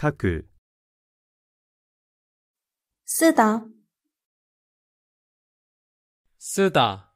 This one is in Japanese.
書く。是的。是的。